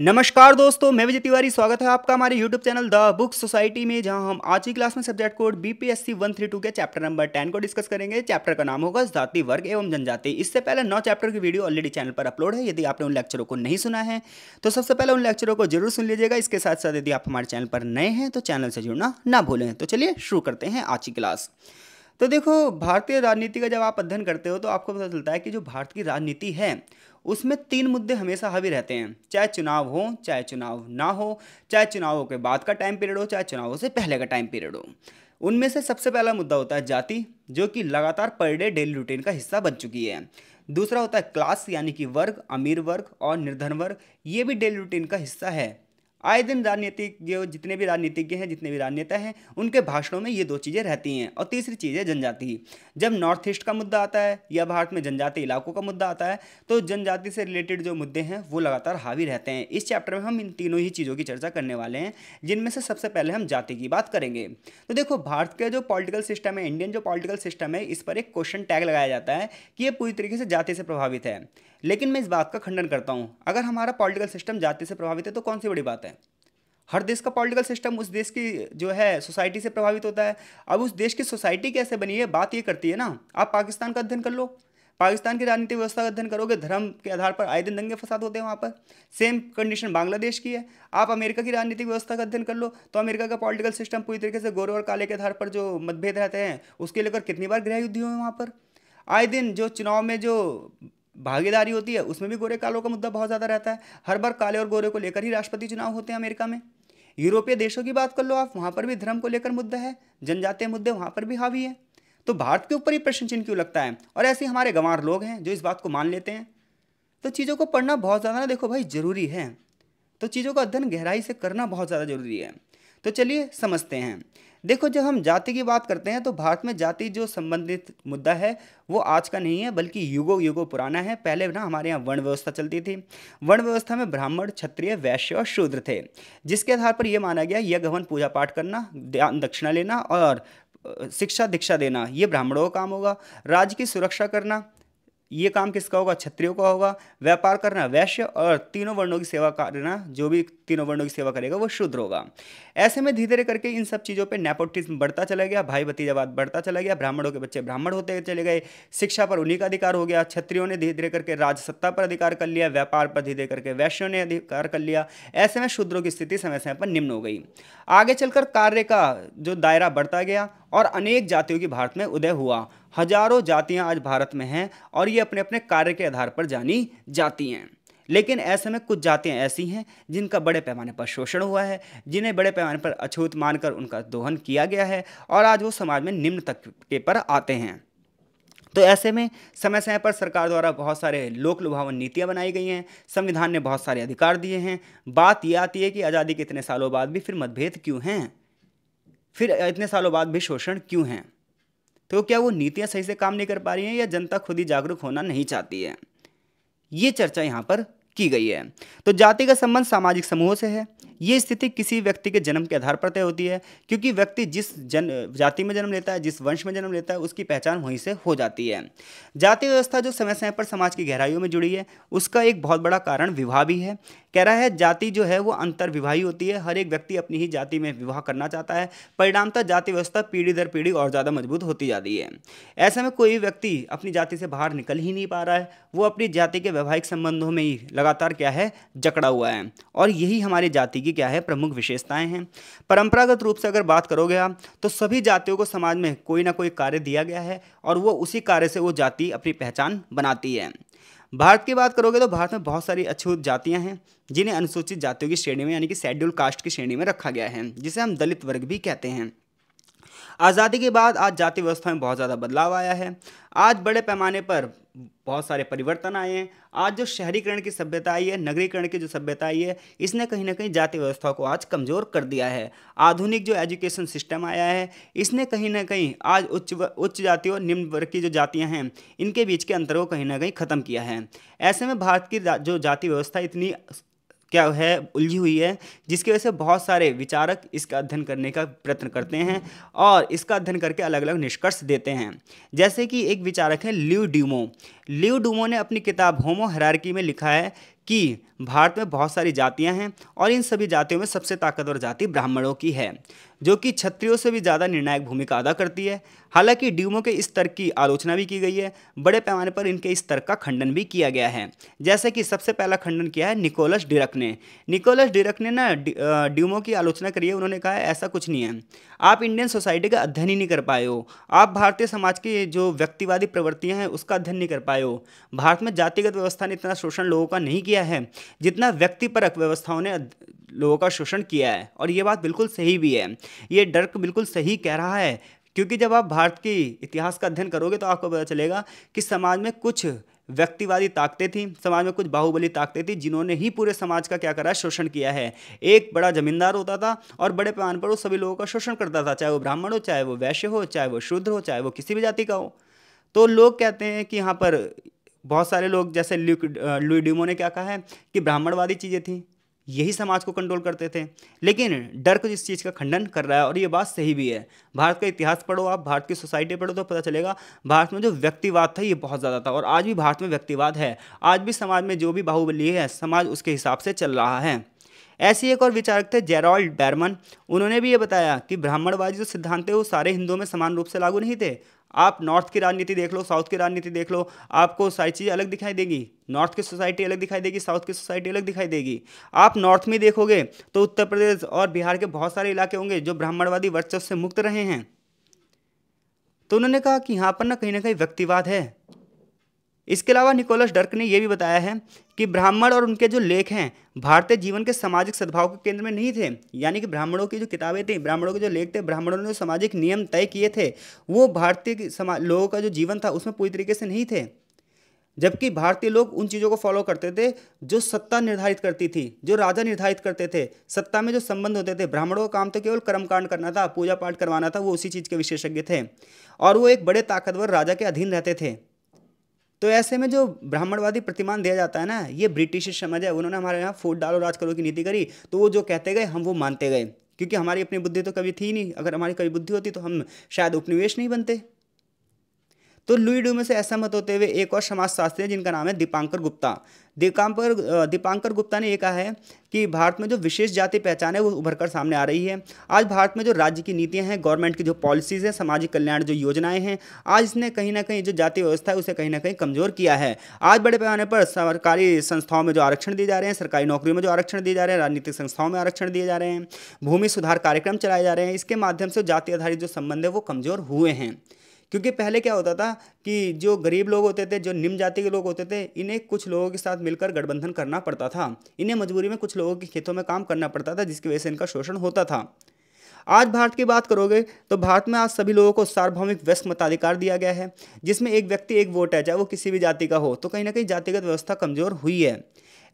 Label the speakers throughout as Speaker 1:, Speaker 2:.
Speaker 1: नमस्कार दोस्तों मैं विजय तिवारी स्वागत है आपका हमारे YouTube channel the book society में जहां हम आज की क्लास में subject code BPSC one three two के चैप्टर नंबर टेन को डिस्कस करेंगे चैप्टर का नाम होगा जाति वर्ग एवं जनजाति इससे पहले नौ चैप्टर की वीडियो ऑलरेडी चैनल पर अपलोड है यदि आपने उन लेक्चरों को नहीं सुना है तो सबसे पहले उन लेक्चरों को जरूर सुन लीजिएगा इसके साथ साथ यदि आप हमारे चैनल पर नए हैं तो चैनल से जुड़ना ना भूलें तो चलिए शुरू करते हैं आज की क्लास तो देखो भारतीय राजनीति का जब आप अध्ययन करते हो तो आपको पता चलता है कि जो भारत की राजनीति है उसमें तीन मुद्दे हमेशा हावी रहते हैं चाहे चुनाव हो चाहे चुनाव ना हो चाहे चुनावों के बाद का टाइम पीरियड हो चाहे चुनावों से पहले का टाइम पीरियड हो उनमें से सबसे पहला मुद्दा होता है जाति जो कि लगातार पर डे डेली रूटीन का हिस्सा बन चुकी है दूसरा होता है क्लास यानी कि वर्ग अमीर वर्ग और निर्धन वर्ग ये भी डेली रूटीन का हिस्सा है आए दिन राजनीतिक जो जितने भी राजनीतिज्ञ हैं जितने भी राजनेता हैं उनके भाषणों में ये दो चीज़ें रहती हैं और तीसरी चीज़ है जनजाति जब नॉर्थ ईस्ट का मुद्दा आता है या भारत में जनजाति इलाकों का मुद्दा आता है तो जनजाति से रिलेटेड जो मुद्दे हैं वो लगातार हावी रहते हैं इस चैप्टर में हम इन तीनों ही चीज़ों की चर्चा करने वाले हैं जिनमें से सबसे पहले हम जाति की बात करेंगे तो देखो भारत का जो पॉलिटिकल सिस्टम है इंडियन जो पॉलिटिकल सिस्टम है इस पर एक क्वेश्चन टैग लगाया जाता है कि ये पूरी तरीके से जाति से प्रभावित है लेकिन मैं इस बात का खंडन करता हूँ अगर हमारा पॉलिटिकल सिस्टम जाति से प्रभावित है तो कौन सी बड़ी बात है हर देश का पॉलिटिकल सिस्टम उस देश की जो है सोसाइटी से प्रभावित होता है अब उस देश की सोसाइटी कैसे बनी है बात ये करती है ना आप पाकिस्तान का अध्ययन कर लो पाकिस्तान की राजनीतिक व्यवस्था का अध्ययन करोगे धर्म के आधार पर आए दिन दंगे फसाद होते हैं वहाँ पर सेम कंडीशन बांग्लादेश की है आप अमेरिका की राजनीतिक व्यवस्था का अध्ययन कर लो तो अमेरिका का पॉलिटिकल सिस्टम पूरी तरीके से गोरे और काले के आधार पर जो मतभेद रहते हैं उसके लेकर कितनी बार गृह युद्ध हुए वहाँ पर आए दिन जो चुनाव में जो भागीदारी होती है उसमें भी गोरे कालों का मुद्दा बहुत ज़्यादा रहता है हर बार काले और गोरे को लेकर ही राष्ट्रपति चुनाव होते हैं अमेरिका में यूरोपीय देशों की बात कर लो आप वहाँ पर भी धर्म को लेकर मुद्दा है जनजातीय मुद्दे वहाँ पर भी हावी है तो भारत के ऊपर ही प्रश्न चिन्ह क्यों लगता है और ऐसे हमारे गंवार लोग हैं जो इस बात को मान लेते हैं तो चीज़ों को पढ़ना बहुत ज़्यादा ना देखो भाई ज़रूरी है तो चीज़ों का अध्ययन गहराई से करना बहुत ज़्यादा ज़रूरी है तो चलिए समझते हैं देखो जब हम जाति की बात करते हैं तो भारत में जाति जो संबंधित मुद्दा है वो आज का नहीं है बल्कि युगो युगो पुराना है पहले ना हमारे यहाँ वर्ण व्यवस्था चलती थी वर्ण व्यवस्था में ब्राह्मण क्षत्रिय वैश्य और शूद्र थे जिसके आधार पर यह माना गया यह गवन पूजा पाठ करना ध्यान दक्षिणा लेना और शिक्षा दीक्षा देना ये ब्राह्मणों का काम होगा राज्य की सुरक्षा करना ये काम किसका होगा क्षत्रियों का होगा व्यापार करना वैश्य और तीनों वर्णों की सेवा करना जो भी तीनों वर्णों की सेवा करेगा वो शुद्र होगा ऐसे में धीरे धीरे करके इन सब चीज़ों पे नेपोटिज्म बढ़ता चला गया भाई भतीजावाद बढ़ता चला गया ब्राह्मणों के बच्चे ब्राह्मण होते चले गए शिक्षा पर उन्हीं का अधिकार हो गया क्षत्रियों ने धीरे धीरे करके राजसत्ता पर अधिकार कर लिया व्यापार पर धीरे धीरे करके वैश्यों ने अधिकार कर लिया ऐसे में शूद्रों की स्थिति समय समय पर निम्न हो गई आगे चलकर कार्य का जो दायरा बढ़ता गया और अनेक जातियों की भारत में उदय हुआ हजारों जातियां आज भारत में हैं और ये अपने अपने कार्य के आधार पर जानी जाती हैं लेकिन ऐसे में कुछ जातियां ऐसी हैं जिनका बड़े पैमाने पर शोषण हुआ है जिन्हें बड़े पैमाने पर अछूत मानकर उनका दोहन किया गया है और आज वो समाज में निम्न तक के पर आते हैं तो ऐसे में समय समय पर सरकार द्वारा बहुत सारे लोक लुभावन नीतियाँ बनाई गई हैं संविधान ने बहुत सारे अधिकार दिए हैं बात यह आती है कि आज़ादी के इतने सालों बाद भी फिर मतभेद क्यों हैं फिर इतने सालों बाद भी शोषण क्यों हैं तो क्या वो नीतियाँ सही से काम नहीं कर पा रही हैं या जनता खुद ही जागरूक होना नहीं चाहती है ये चर्चा यहाँ पर की गई है तो जाति का संबंध सामाजिक समूहों से है ये स्थिति किसी व्यक्ति के जन्म के आधार पर तय होती है क्योंकि व्यक्ति जिस जन जाति में जन्म लेता है जिस वंश में जन्म लेता है उसकी पहचान वहीं से हो जाती है जाति व्यवस्था जो समय समय पर समाज की गहराइयों में जुड़ी है उसका एक बहुत बड़ा कारण विवाह भी है कह रहा है जाति जो है वो अंतर्विवाही होती है हर एक व्यक्ति अपनी ही जाति में विवाह करना चाहता है परिणामतः जाति व्यवस्था पीढ़ी दर पीढ़ी और ज़्यादा मजबूत होती जाती है ऐसे में कोई व्यक्ति अपनी जाति से बाहर निकल ही नहीं पा रहा है वो अपनी जाति के वैवाहिक संबंधों में ही लगातार क्या है जकड़ा हुआ है और यही हमारी जाति की क्या है प्रमुख विशेषताएं हैं परंपरागत रूप से अगर बात करोगे आप तो सभी जातियों को समाज में कोई ना कोई कार्य दिया गया है और वो उसी कार्य से वो जाति अपनी पहचान बनाती है भारत की बात करोगे तो भारत में बहुत सारी अछूत जातियां हैं जिन्हें अनुसूचित जातियों की श्रेणी में यानी कि शेड्यूल कास्ट की श्रेणी में रखा गया है जिसे हम दलित वर्ग भी कहते हैं आज़ादी के बाद आज जाति व्यवस्था में बहुत ज़्यादा बदलाव आया है आज बड़े पैमाने पर बहुत सारे परिवर्तन आए हैं आज जो शहरीकरण की सभ्यता आई है नगरीकरण की जो सभ्यता आई है इसने कहीं ना कहीं जाति व्यवस्था को आज कमज़ोर कर दिया है आधुनिक जो एजुकेशन सिस्टम आया है इसने कहीं ना कहीं आज उच्च उच्च जाति और निम्न वर्ग की जो जातियाँ हैं इनके बीच के अंतर को कहीं ना कहीं ख़त्म किया है ऐसे में भारत की जो जाति व्यवस्था इतनी क्या है उलझी हुई है जिसकी वजह से बहुत सारे विचारक इसका अध्ययन करने का प्रयत्न करते हैं और इसका अध्ययन करके अलग अलग निष्कर्ष देते हैं जैसे कि एक विचारक है ल्यू ड्यूमो लियो डुमो ने अपनी किताब होमो हरारकी में लिखा है कि भारत में बहुत सारी जातियां हैं और इन सभी जातियों में सबसे ताकतवर जाति ब्राह्मणों की है जो कि क्षत्रियों से भी ज़्यादा निर्णायक भूमिका अदा करती है हालांकि ड्यूमो के इस तर्क की आलोचना भी की गई है बड़े पैमाने पर इनके इस तर्क का खंडन भी किया गया है जैसे कि सबसे पहला खंडन किया है निकोलस डिरक ने निकोलस डिरक ने ना ड्यूमो की आलोचना करी है उन्होंने कहा है ऐसा कुछ नहीं है आप इंडियन सोसाइटी का अध्ययन ही नहीं कर पाए हो आप भारतीय समाज की जो व्यक्तिवादी प्रवृत्तियाँ हैं उसका अध्ययन नहीं कर पाए पाए हो भारत में जातिगत व्यवस्था ने इतना शोषण लोगों का नहीं किया है जितना व्यक्तिपरक व्यवस्थाओं ने लोगों का शोषण किया है और ये बात बिल्कुल सही भी है ये डर्क बिल्कुल सही कह रहा है क्योंकि जब आप भारत की इतिहास का अध्ययन करोगे तो आपको पता चलेगा कि समाज में कुछ व्यक्तिवादी ताकतें थीं समाज में कुछ बाहुबली ताकतें थी जिन्होंने ही पूरे समाज का क्या करा शोषण किया है एक बड़ा जमींदार होता था और बड़े पैमाने पर वो सभी लोगों का शोषण करता था चाहे वो ब्राह्मण हो चाहे वो वैश्य हो चाहे वो शूद्र हो चाहे वो किसी भी जाति का हो तो लोग कहते हैं कि यहाँ पर बहुत सारे लोग जैसे लुई ने क्या कहा है कि ब्राह्मणवादी चीज़ें थी यही समाज को कंट्रोल करते थे लेकिन डर को इस चीज़ का खंडन कर रहा है और ये बात सही भी है भारत का इतिहास पढ़ो आप भारत की सोसाइटी पढ़ो तो पता चलेगा भारत में जो व्यक्तिवाद था ये बहुत ज़्यादा था और आज भी भारत में व्यक्तिवाद है आज भी समाज में जो भी बाहुबली है समाज उसके हिसाब से चल रहा है ऐसे एक और विचारक थे जेरोल्ड बैरमन उन्होंने भी ये बताया कि ब्राह्मणवादी जो सिद्धांत है वो सारे हिंदुओं में समान रूप से लागू नहीं थे आप नॉर्थ की राजनीति देख लो साउथ की राजनीति देख लो आपको सारी चीज़ें अलग दिखाई देगी नॉर्थ की सोसाइटी अलग दिखाई देगी साउथ की सोसाइटी अलग दिखाई देगी आप नॉर्थ में देखोगे तो उत्तर प्रदेश और बिहार के बहुत सारे इलाके होंगे जो ब्राह्मणवादी वर्चस्व से मुक्त रहे हैं तो उन्होंने कहा कि यहाँ पर ना कहीं ना कहीं व्यक्तिवाद है इसके अलावा निकोलस डर्क ने यह भी बताया है कि ब्राह्मण और उनके जो लेख हैं भारतीय जीवन के सामाजिक सद्भाव के केंद्र में नहीं थे यानी कि ब्राह्मणों की जो किताबें थी ब्राह्मणों के जो लेख थे ब्राह्मणों ने जो सामाजिक नियम तय किए थे वो भारतीय लोगों का जो जीवन था उसमें पूरी तरीके से नहीं थे जबकि भारतीय लोग उन चीज़ों को फॉलो करते थे जो सत्ता निर्धारित करती थी जो राजा निर्धारित करते थे सत्ता में जो संबंध होते थे ब्राह्मणों का काम तो केवल कर्मकांड करना था पूजा पाठ करवाना था वो उसी चीज़ के विशेषज्ञ थे और वो एक बड़े ताकतवर राजा के अधीन रहते थे तो ऐसे में जो ब्राह्मणवादी प्रतिमान दिया जाता है ना ये ब्रिटिश समझ है उन्होंने हमारे यहाँ फूट डालो राज करो की नीति करी तो वो जो कहते गए हम वो मानते गए क्योंकि हमारी अपनी बुद्धि तो कभी थी नहीं अगर हमारी कभी बुद्धि होती तो हम शायद उपनिवेश नहीं बनते तो लुई में से असहमत होते हुए एक और समाजशास्त्री है जिनका नाम है दीपांकर गुप्ता दीपांकर दीपांकर गुप्ता ने यह कहा है कि भारत में जो विशेष जाति पहचान है वो उभर कर सामने आ रही है आज भारत में जो राज्य की नीतियाँ हैं गवर्नमेंट की जो पॉलिसीज़ हैं सामाजिक कल्याण जो योजनाएं हैं आज इसने कहीं ना कहीं जो जाति व्यवस्था है उसे कहीं ना कहीं कमज़ोर किया है आज बड़े पैमाने पर सरकारी संस्थाओं में जो आरक्षण दिए जा रहे हैं सरकारी नौकरियों में जो आरक्षण दिए जा रहे हैं राजनीतिक संस्थाओं में आरक्षण दिए जा रहे हैं भूमि सुधार कार्यक्रम चलाए जा रहे हैं इसके माध्यम से जाति आधारित जो संबंध है वो कमज़ोर हुए हैं क्योंकि पहले क्या होता था कि जो गरीब लोग होते थे जो निम्न जाति के लोग होते थे इन्हें कुछ लोगों के साथ मिलकर गठबंधन करना पड़ता था इन्हें मजबूरी में कुछ लोगों के खेतों में काम करना पड़ता था जिसकी वजह से इनका शोषण होता था आज भारत की बात करोगे तो भारत में आज सभी लोगों को सार्वभौमिक व्यस्क मताधिकार दिया गया है जिसमें एक व्यक्ति एक वोट है चाहे वो किसी भी जाति का हो तो कहीं ना कहीं जातिगत व्यवस्था कमजोर हुई है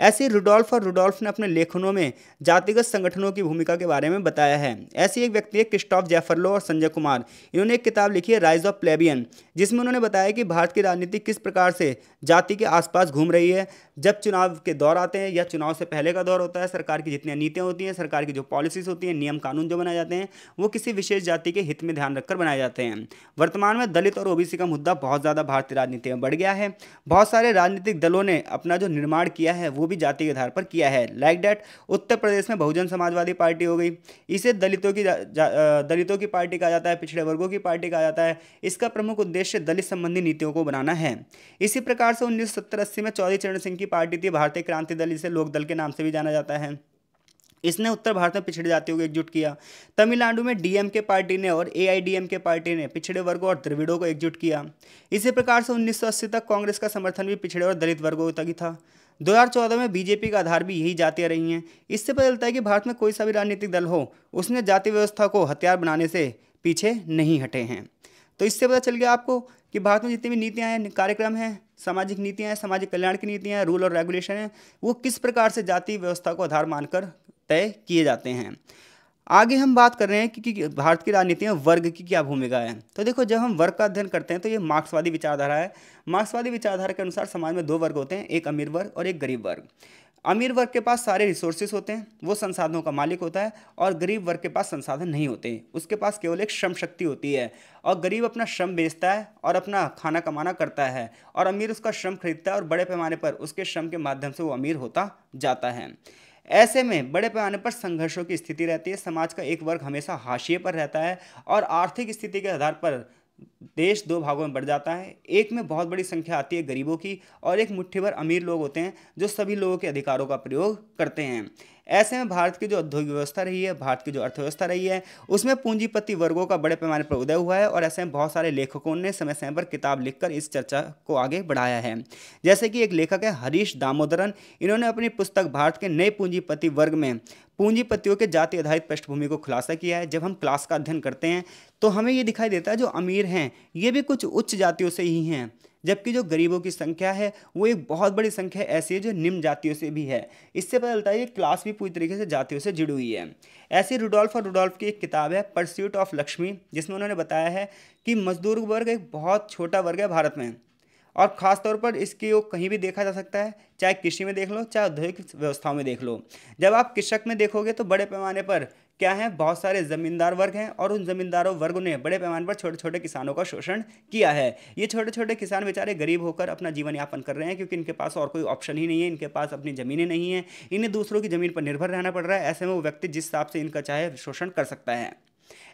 Speaker 1: ऐसे रुडोल्फ और रुडोल्फ ने अपने लेखनों में जातिगत संगठनों की भूमिका के बारे में बताया है ऐसी एक व्यक्ति है क्रिस्टॉफ जेफरलो और संजय कुमार इन्होंने एक किताब लिखी है राइज ऑफ प्लेबियन जिसमें उन्होंने बताया कि भारत की राजनीति किस प्रकार से जाति के आसपास घूम रही है जब चुनाव के दौर आते हैं या चुनाव से पहले का दौर होता है सरकार की जितनी नीतियाँ होती हैं सरकार की जो पॉलिसीज़ होती हैं नियम कानून जो बनाए जाते हैं वो किसी विशेष जाति के हित में ध्यान रखकर बनाए जाते हैं वर्तमान में दलित और ओबीसी का मुद्दा बहुत ज़्यादा भारतीय राजनीति में बढ़ गया है बहुत सारे राजनीतिक दलों ने अपना जो निर्माण किया है वो भी जाति के आधार पर किया है like like that Uttar Pradesh में बहुजन समाजवादी पार्टी हो गई इसे दलितों की दलितों की पार्टी कहा जाता है पिछड़े वर्गों की पार्टी कहा जाता है इसका प्रमुख उद्देश्य दलित संबंधी नीतियों को बनाना है इसी प्रकार से उन्नीस सौ में चौधरी चरण सिंह की पार्टी थी भारतीय क्रांति दल इसे लोक दल के नाम से भी जाना जाता है इसने उत्तर भारत में पिछड़े जातियों को एकजुट किया तमिलनाडु में डीएमके पार्टी ने और एआईडीएमके पार्टी ने पिछड़े वर्गों और द्रविड़ों को एकजुट किया इसी प्रकार से 1980 तक कांग्रेस का समर्थन भी पिछड़े और दलित वर्गों तक ही था 2014 में बीजेपी का आधार भी यही जातियाँ रही हैं इससे पता चलता है कि भारत में कोई सा भी राजनीतिक दल हो उसने जाति व्यवस्था को हथियार बनाने से पीछे नहीं हटे हैं तो इससे पता चल गया आपको कि भारत में जितनी भी नीतियाँ हैं कार्यक्रम हैं सामाजिक नीतियाँ हैं सामाजिक कल्याण की नीतियाँ हैं रूल और रेगुलेशन हैं वो किस प्रकार से जाति व्यवस्था को आधार मानकर तय किए जाते हैं आगे हम बात कर रहे हैं कि, कि भारत की राजनीति में वर्ग की क्या भूमिका है तो देखो जब हम वर्ग का अध्ययन करते हैं तो ये मार्क्सवादी विचारधारा है मार्क्सवादी विचारधारा के अनुसार समाज में दो वर्ग होते हैं एक अमीर वर्ग और एक गरीब वर्ग अमीर वर्ग के पास सारे रिसोर्सेज होते हैं वो संसाधनों का मालिक होता है और गरीब वर्ग के पास संसाधन नहीं होते उसके पास केवल एक श्रम शक्ति होती है और गरीब अपना श्रम बेचता है और अपना खाना कमाना करता है और अमीर उसका श्रम खरीदता है और बड़े पैमाने पर उसके श्रम के माध्यम से वो अमीर होता जाता है ऐसे में बड़े पैमाने पर संघर्षों की स्थिति रहती है समाज का एक वर्ग हमेशा हाशिए पर रहता है और आर्थिक स्थिति के आधार पर देश दो भागों में बढ़ जाता है एक में बहुत बड़ी संख्या आती है गरीबों की और एक मुट्ठी भर अमीर लोग होते हैं जो सभी लोगों के अधिकारों का प्रयोग करते हैं ऐसे में भारत की जो औद्योगिक व्यवस्था रही है भारत की जो अर्थव्यवस्था रही है उसमें पूंजीपति वर्गों का बड़े पैमाने पर उदय हुआ है और ऐसे में बहुत सारे लेखकों ने समय समय पर किताब लिखकर इस चर्चा को आगे बढ़ाया है जैसे कि एक लेखक है हरीश दामोदरन इन्होंने अपनी पुस्तक भारत के नए पूंजीपति वर्ग में पूंजीपतियों के जाति आधारित पृष्ठभूमि को खुलासा किया है जब हम क्लास का अध्ययन करते हैं तो हमें ये दिखाई देता है जो अमीर हैं ये भी कुछ उच्च जातियों से ही हैं जबकि जो गरीबों की संख्या है वो एक बहुत बड़ी संख्या ऐसी है जो निम्न जातियों से भी है इससे पता चलता है कि क्लास भी पूरी तरीके से जातियों से जुड़ी हुई है ऐसी रुडोल्फ और रुडोल्फ की एक किताब है परस्यूट ऑफ लक्ष्मी जिसमें उन्होंने बताया है कि मजदूर वर्ग एक बहुत छोटा वर्ग है भारत में और ख़ासतौर पर इसकी वो कहीं भी देखा जा सकता है चाहे कृषि में देख लो चाहे औद्योगिक व्यवस्थाओं में देख लो जब आप कृषक में देखोगे तो बड़े पैमाने पर क्या है बहुत सारे ज़मींदार वर्ग हैं और उन ज़मींदारों वर्ग ने बड़े पैमाने पर छोटे छोटे किसानों का शोषण किया है ये छोटे छोटे किसान बेचारे गरीब होकर अपना जीवन यापन कर रहे हैं क्योंकि इनके पास और कोई ऑप्शन ही नहीं है इनके पास अपनी ज़मीनें नहीं हैं इन्हें दूसरों की ज़मीन पर निर्भर रहना पड़ रहा है ऐसे में वो व्यक्ति जिस हिसाब से इनका चाहे शोषण कर सकता है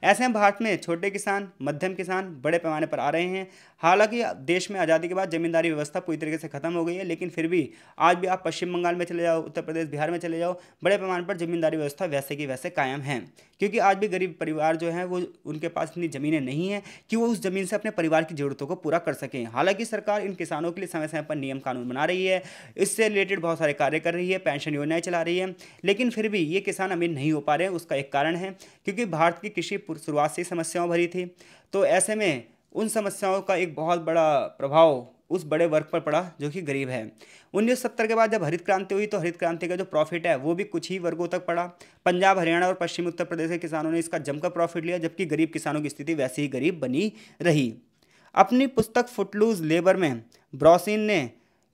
Speaker 1: ऐसे में भारत में छोटे किसान मध्यम किसान बड़े पैमाने पर आ रहे हैं हालांकि देश में आज़ादी के बाद जमींदारी व्यवस्था पूरी तरीके से खत्म हो गई है लेकिन फिर भी आज भी आप पश्चिम बंगाल में चले जाओ उत्तर प्रदेश बिहार में चले जाओ बड़े पैमाने पर जमींदारी व्यवस्था वैसे की वैसे कायम है क्योंकि आज भी गरीब परिवार जो है वो उनके पास इतनी ज़मीनें नहीं हैं कि वो उस ज़मीन से अपने परिवार की ज़रूरतों को पूरा कर सकें हालांकि सरकार इन किसानों के लिए समय समय पर नियम कानून बना रही है इससे रिलेटेड बहुत सारे कार्य कर रही है पेंशन योजनाएं चला रही है लेकिन फिर भी ये किसान अमीर नहीं हो पा रहे उसका एक कारण है क्योंकि भारत की कृषि शुरुआत से समस्याओं भरी थी तो ऐसे में उन समस्याओं का एक बहुत बड़ा प्रभाव उस बड़े वर्ग पर पड़ा जो कि गरीब है 1970 के बाद जब हरित क्रांति हुई तो हरित क्रांति का जो प्रॉफिट है वो भी कुछ ही वर्गों तक पड़ा पंजाब हरियाणा और पश्चिम उत्तर प्रदेश के किसानों ने इसका जमकर प्रॉफिट लिया जबकि गरीब किसानों की स्थिति वैसे ही गरीब बनी रही अपनी पुस्तक फुटलूज लेबर में ब्रॉसिन ने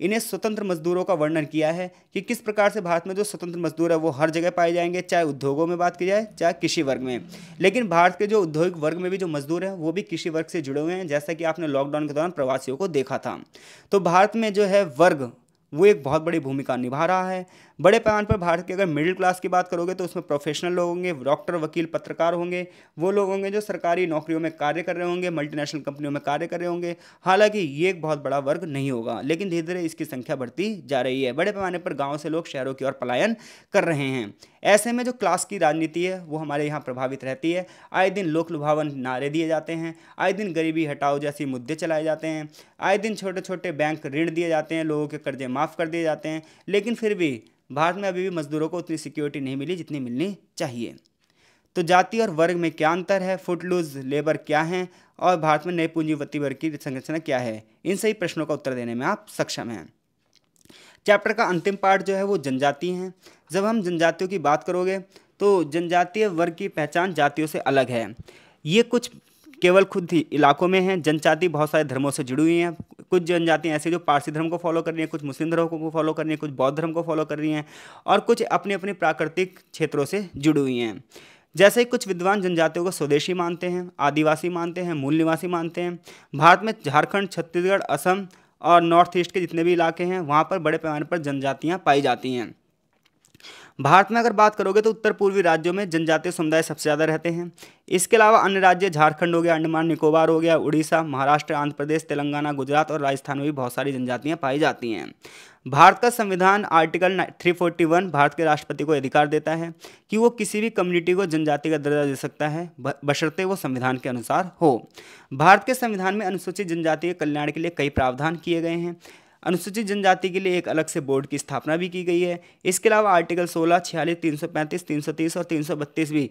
Speaker 1: इन्हें स्वतंत्र मजदूरों का वर्णन किया है कि किस प्रकार से भारत में जो स्वतंत्र मजदूर है वो हर जगह पाए जाएंगे चाहे उद्योगों में बात की जाए चाहे कृषि वर्ग में लेकिन भारत के जो औद्योगिक वर्ग में भी जो मजदूर हैं वो भी कृषि वर्ग से जुड़े हुए हैं जैसा कि आपने लॉकडाउन के दौरान प्रवासियों को देखा था तो भारत में जो है वर्ग वो एक बहुत बड़ी भूमिका निभा रहा है बड़े पैमाने पर भारत के अगर मिडिल क्लास की बात करोगे तो उसमें प्रोफेशनल लोग होंगे डॉक्टर वकील पत्रकार होंगे वो लोग होंगे जो सरकारी नौकरियों में कार्य कर रहे होंगे मल्टीनेशनल कंपनियों में कार्य कर रहे होंगे हालांकि ये एक बहुत बड़ा वर्ग नहीं होगा लेकिन धीरे धीरे इसकी संख्या बढ़ती जा रही है बड़े पैमाने पर गाँव से लोग शहरों की ओर पलायन कर रहे हैं ऐसे में जो क्लास की राजनीति है वो हमारे यहाँ प्रभावित रहती है आए दिन लोक लुभावन नारे दिए जाते हैं आए दिन गरीबी हटाओ जैसे मुद्दे चलाए जाते हैं आए दिन छोटे छोटे बैंक ऋण दिए जाते हैं लोगों के कर्जे माफ़ कर दिए जाते हैं लेकिन फिर भी भारत में अभी भी मजदूरों को उतनी सिक्योरिटी नहीं मिली जितनी मिलनी चाहिए तो जाति और वर्ग में क्या अंतर है फुटलूज लेबर क्या हैं और भारत में नए पूंजीपति वर्ग की संरचना क्या है इन सही प्रश्नों का उत्तर देने में आप सक्षम हैं चैप्टर का अंतिम पार्ट जो है वो जनजाति हैं जब हम जनजातियों की बात करोगे तो जनजातीय वर्ग की पहचान जातियों से अलग है ये कुछ केवल खुद ही इलाकों में हैं जनजाति बहुत सारे धर्मों से जुड़ी हुई हैं कुछ जनजातियाँ ऐसी जो पारसी धर्म को फॉलो कर रही हैं कुछ मुस्लिम धर्मों को फॉलो कर रही हैं कुछ बौद्ध धर्म को फॉलो कर रही हैं और कुछ अपने अपने प्राकृतिक क्षेत्रों से जुड़ी हुई हैं जैसे ही कुछ विद्वान जनजातियों को स्वदेशी मानते हैं आदिवासी मानते हैं मूल निवासी मानते हैं भारत में झारखंड छत्तीसगढ़ असम और नॉर्थ ईस्ट के जितने भी इलाके हैं वहाँ पर बड़े पैमाने पर जनजातियाँ पाई जाती हैं भारत में अगर बात करोगे तो उत्तर पूर्वी राज्यों में जनजातीय समुदाय सबसे ज़्यादा रहते हैं इसके अलावा अन्य राज्य झारखंड हो गया अंडमान निकोबार हो गया उड़ीसा महाराष्ट्र आंध्र प्रदेश तेलंगाना गुजरात और राजस्थान में भी बहुत सारी जनजातियाँ पाई जाती हैं भारत का संविधान आर्टिकल 341 भारत के राष्ट्रपति को अधिकार देता है कि वो किसी भी कम्युनिटी को जनजाति का दर्जा दे सकता है बशर्ते वो संविधान के अनुसार हो भारत के संविधान में अनुसूचित जनजाति के कल्याण के लिए कई प्रावधान किए गए हैं अनुसूचित जनजाति के लिए एक अलग से बोर्ड की स्थापना भी की गई है इसके अलावा आर्टिकल सोलह छियालीस तीन सौ पैंतीस तीन सौ तीस और तीन सौ बत्तीस भी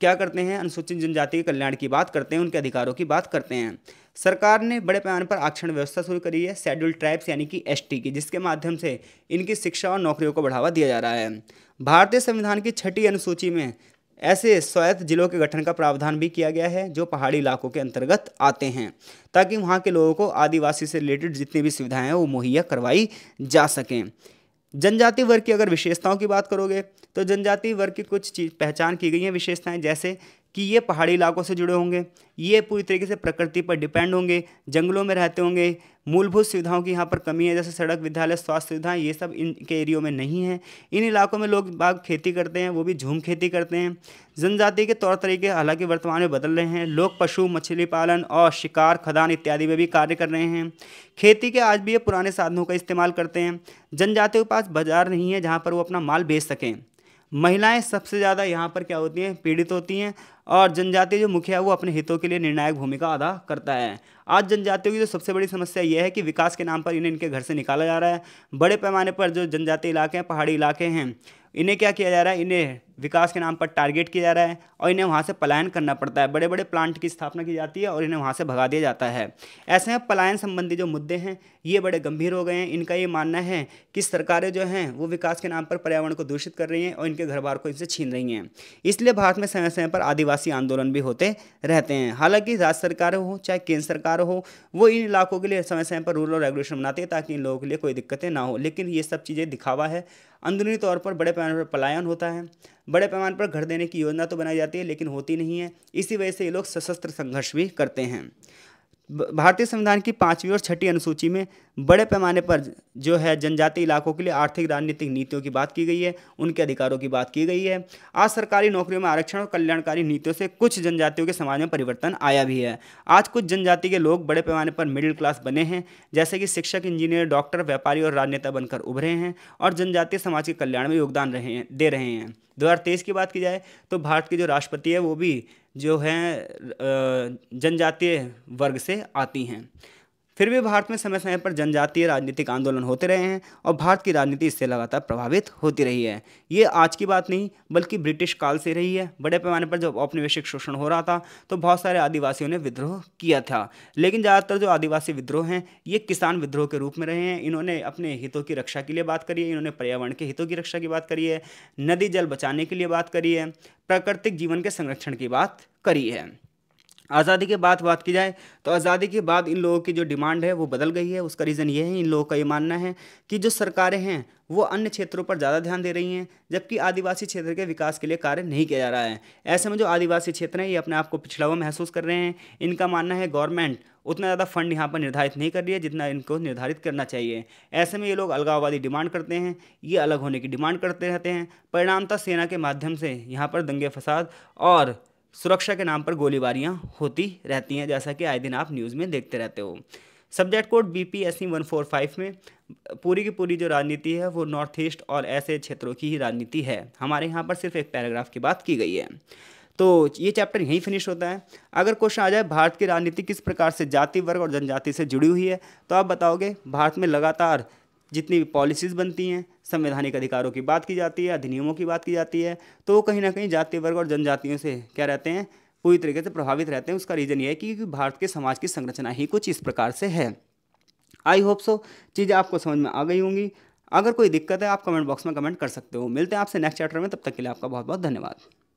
Speaker 1: क्या करते हैं अनुसूचित जनजाति के कल्याण की बात करते हैं उनके अधिकारों की बात करते हैं सरकार ने बड़े पैमाने पर आरक्षण व्यवस्था शुरू करी है शेड्यूल ट्राइब्स यानी कि एसटी की जिसके माध्यम से इनकी शिक्षा और नौकरियों को बढ़ावा दिया जा रहा है भारतीय संविधान की छठी अनुसूची में ऐसे स्वायत्त जिलों के गठन का प्रावधान भी किया गया है जो पहाड़ी इलाकों के अंतर्गत आते हैं ताकि वहाँ के लोगों को आदिवासी से रिलेटेड जितनी भी सुविधाएँ हैं वो मुहैया करवाई जा सकें जनजाति वर्ग की अगर विशेषताओं की बात करोगे तो जनजाति वर्ग की कुछ चीज पहचान की गई हैं विशेषताएं जैसे कि ये पहाड़ी इलाकों से जुड़े होंगे ये पूरी तरीके से प्रकृति पर डिपेंड होंगे जंगलों में रहते होंगे मूलभूत सुविधाओं की यहाँ पर कमी है जैसे सड़क विद्यालय स्वास्थ्य सुविधाएं ये सब इनके एरियो में नहीं है इन इलाकों में लोग बाग खेती करते हैं वो भी झूम खेती करते हैं जनजाति के तौर तरीके हालांकि वर्तमान में बदल रहे हैं लोग पशु मछली पालन और शिकार खदान इत्यादि में भी कार्य कर रहे हैं खेती के आज भी ये पुराने साधनों का इस्तेमाल करते हैं जनजातियों के पास बाजार नहीं है जहाँ पर वो अपना माल बेच सकें महिलाएं सबसे ज़्यादा यहाँ पर क्या होती हैं पीड़ित होती हैं और जनजातीय जो मुखिया है वो अपने हितों के लिए निर्णायक भूमिका अदा करता है आज जनजातियों की जो सबसे बड़ी समस्या यह है कि विकास के नाम पर इन्हें इनके घर से निकाला जा रहा है बड़े पैमाने पर जो जनजातीय इलाके हैं पहाड़ी इलाके हैं इन्हें क्या किया जा रहा है इन्हें विकास के नाम पर टारगेट किया जा रहा है और इन्हें वहाँ से पलायन करना पड़ता है बड़े बड़े प्लांट की स्थापना की जाती है और इन्हें वहाँ से भगा दिया जाता है ऐसे में पलायन संबंधी जो मुद्दे हैं ये बड़े गंभीर हो गए हैं इनका ये मानना है कि सरकारें जो हैं वो विकास के नाम पर पर्यावरण को दूषित कर रही हैं और इनके घर बार को इनसे छीन रही हैं इसलिए भारत में समय समय पर आदिवासी आंदोलन भी होते रहते हैं हालांकि राज्य सरकार हो चाहे केंद्र सरकार हो वो इन इलाकों के लिए समय समय पर रूल और रेगुलेशन बनाती है ताकि इन लोगों के लिए कोई दिक्कतें ना हो लेकिन ये सब चीज़ें दिखावा है अंदरूनी तौर पर बड़े पैमाने पर पलायन होता है बड़े पैमाने पर घर देने की योजना तो बनाई जाती है लेकिन होती नहीं है इसी वजह से ये लोग सशस्त्र संघर्ष भी करते हैं भारतीय संविधान की पाँचवीं और छठी अनुसूची में बड़े पैमाने पर जो है जनजातीय इलाकों के लिए आर्थिक राजनीतिक नीतियों की बात की गई है उनके अधिकारों की बात की गई है आज सरकारी नौकरियों में आरक्षण और कल्याणकारी नीतियों से कुछ जनजातियों के समाज में परिवर्तन आया भी है आज कुछ जनजाति के लोग बड़े पैमाने पर मिडिल क्लास बने हैं जैसे कि शिक्षक इंजीनियर डॉक्टर व्यापारी और राजनेता बनकर उभरे हैं और जनजातीय समाज के कल्याण में योगदान रहे हैं दे रहे हैं दो की बात की जाए तो भारत के जो राष्ट्रपति है वो भी जो हैं जनजातीय वर्ग से आती हैं फिर भी भारत में समय समय पर जनजातीय राजनीतिक आंदोलन होते रहे हैं और भारत की राजनीति इससे लगातार प्रभावित होती रही है ये आज की बात नहीं बल्कि ब्रिटिश काल से रही है बड़े पैमाने पर जब औपनिवेशिक शोषण हो रहा था तो बहुत सारे आदिवासियों ने विद्रोह किया था लेकिन ज़्यादातर जो आदिवासी विद्रोह हैं ये किसान विद्रोह के रूप में रहे हैं इन्होंने अपने हितों की रक्षा के लिए बात करी है इन्होंने पर्यावरण के हितों की रक्षा की बात करी है नदी जल बचाने के लिए बात करी है प्राकृतिक जीवन के संरक्षण की बात करी है आज़ादी के बाद बात की जाए तो आज़ादी के बाद इन लोगों की जो डिमांड है वो बदल गई है उसका रीज़न ये है इन लोगों का ये मानना है कि जो सरकारें हैं वो अन्य क्षेत्रों पर ज़्यादा ध्यान दे रही हैं जबकि आदिवासी क्षेत्र के विकास के लिए कार्य नहीं किया जा रहा है ऐसे में जो आदिवासी क्षेत्र हैं ये अपने आप को पिछड़ा हुआ महसूस कर रहे हैं इनका मानना है गवर्नमेंट उतना ज़्यादा फंड यहाँ पर निर्धारित नहीं कर रही है जितना इनको निर्धारित करना चाहिए ऐसे में ये लोग अलगाववादी डिमांड करते हैं ये अलग होने की डिमांड करते रहते हैं परिणामतः सेना के माध्यम से यहाँ पर दंगे फसाद और सुरक्षा के नाम पर गोलीबारियाँ होती रहती हैं जैसा कि आए दिन आप न्यूज़ में देखते रहते हो subject code B P S C one four five में पूरी की पूरी जो राजनीति है वो नॉर्थ ईस्ट और ऐसे क्षेत्रों की ही राजनीति है हमारे यहाँ पर सिर्फ एक पैराग्राफ की बात की गई है तो ये चैप्टर यहीं फिनिश होता है अगर क्वेश्चन आ जाए भारत की राजनीति किस प्रकार से जाति वर्ग और जनजाति से जुड़ी हुई है तो आप बताओगे भारत में लगातार जितनी भी पॉलिसीज़ बनती हैं संवैधानिक अधिकारों की बात की जाती है अधिनियमों की बात की जाती है तो वो कहीं ना कहीं जाति वर्ग और जनजातियों से क्या रहते हैं पूरी तरीके से प्रभावित रहते हैं उसका रीज़न ये है कि भारत के समाज की संरचना ही कुछ इस प्रकार से है आई होप सो चीज़ें आपको समझ में आ गई होंगी अगर कोई दिक्कत है आप कमेंट बॉक्स में कमेंट कर सकते हो मिलते हैं आपसे नेक्स्ट चैप्टर में तब तक के लिए आपका बहुत बहुत धन्यवाद